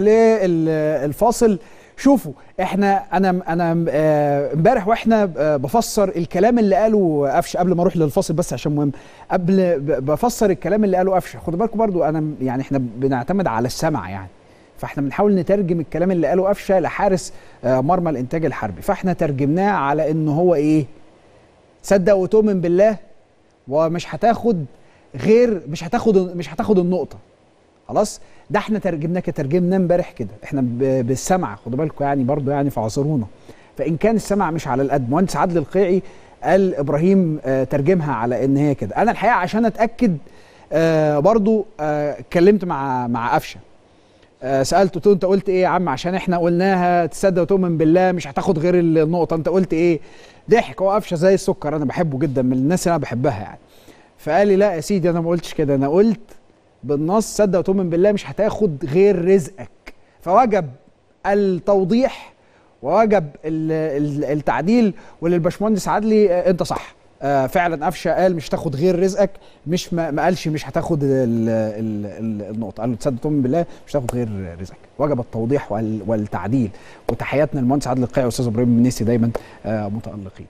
للفاصل شوفوا احنا انا انا آه، امبارح واحنا آه، بفسر الكلام اللي قاله قفشه قبل ما اروح للفاصل بس عشان مهم قبل بفسر الكلام اللي قاله قفشه خدوا بالكم برضو انا يعني احنا بنعتمد على السمع يعني فاحنا بنحاول نترجم الكلام اللي قاله قفشه لحارس آه، مرمى الانتاج الحربي فاحنا ترجمناه على ان هو ايه صدق وتؤمن بالله ومش هتاخد غير مش هتاخد مش هتاخد النقطه خلاص ده احنا ترجمناه كترجمنا امبارح كده احنا بالسمع خدوا بالكم يعني برضو يعني في عصرونا فان كان السمع مش على القد مهندس عادل القيعي قال ابراهيم آه، ترجمها على ان هي كده انا الحقيقه عشان اتاكد آه، برضو آه، اتكلمت مع مع قفشه سالته قلت له انت قلت ايه يا عم عشان احنا قلناها تصدق وتؤمن بالله مش هتاخد غير النقطه انت قلت ايه ضحك هو قفشه زي السكر انا بحبه جدا من الناس اللي انا بحبها يعني فقال لي لا يا سيدي انا ما قلتش كده انا قلت بالنص صدق وتؤمن بالله مش هتاخد غير رزقك فوجب التوضيح ووجب التعديل وللبشمهندس عدلي آه، انت صح آه، فعلا قفشه قال مش هتاخد غير رزقك مش ما قالش مش هتاخد الـ الـ الـ النقطه قال تصدق تؤمن بالله مش هتاخد غير رزقك وجب التوضيح والتعديل وتحياتنا للمهندس عدلي القيعي والاستاذ ابراهيم النسي دايما آه، متالقين